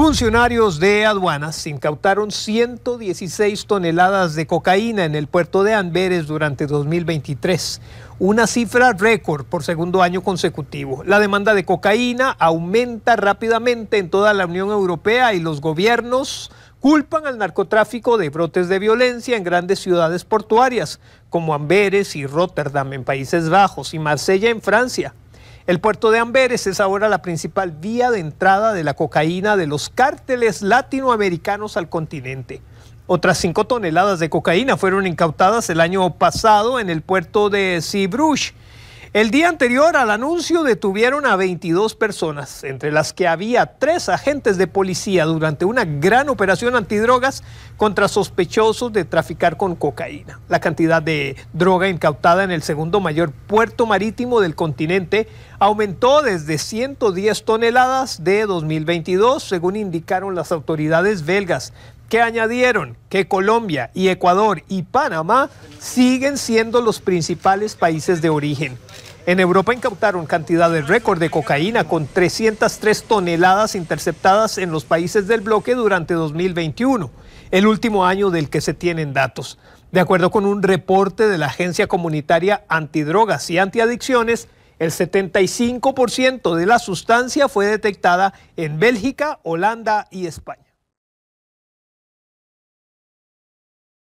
Funcionarios de aduanas incautaron 116 toneladas de cocaína en el puerto de Amberes durante 2023, una cifra récord por segundo año consecutivo. La demanda de cocaína aumenta rápidamente en toda la Unión Europea y los gobiernos culpan al narcotráfico de brotes de violencia en grandes ciudades portuarias como Amberes y Rotterdam en Países Bajos y Marsella en Francia. El puerto de Amberes es ahora la principal vía de entrada de la cocaína de los cárteles latinoamericanos al continente. Otras cinco toneladas de cocaína fueron incautadas el año pasado en el puerto de Zeebrugge. El día anterior al anuncio detuvieron a 22 personas, entre las que había tres agentes de policía durante una gran operación antidrogas contra sospechosos de traficar con cocaína. La cantidad de droga incautada en el segundo mayor puerto marítimo del continente aumentó desde 110 toneladas de 2022, según indicaron las autoridades belgas que añadieron que Colombia y Ecuador y Panamá siguen siendo los principales países de origen. En Europa incautaron de récord de cocaína con 303 toneladas interceptadas en los países del bloque durante 2021, el último año del que se tienen datos. De acuerdo con un reporte de la Agencia Comunitaria Antidrogas y Antiadicciones, el 75% de la sustancia fue detectada en Bélgica, Holanda y España.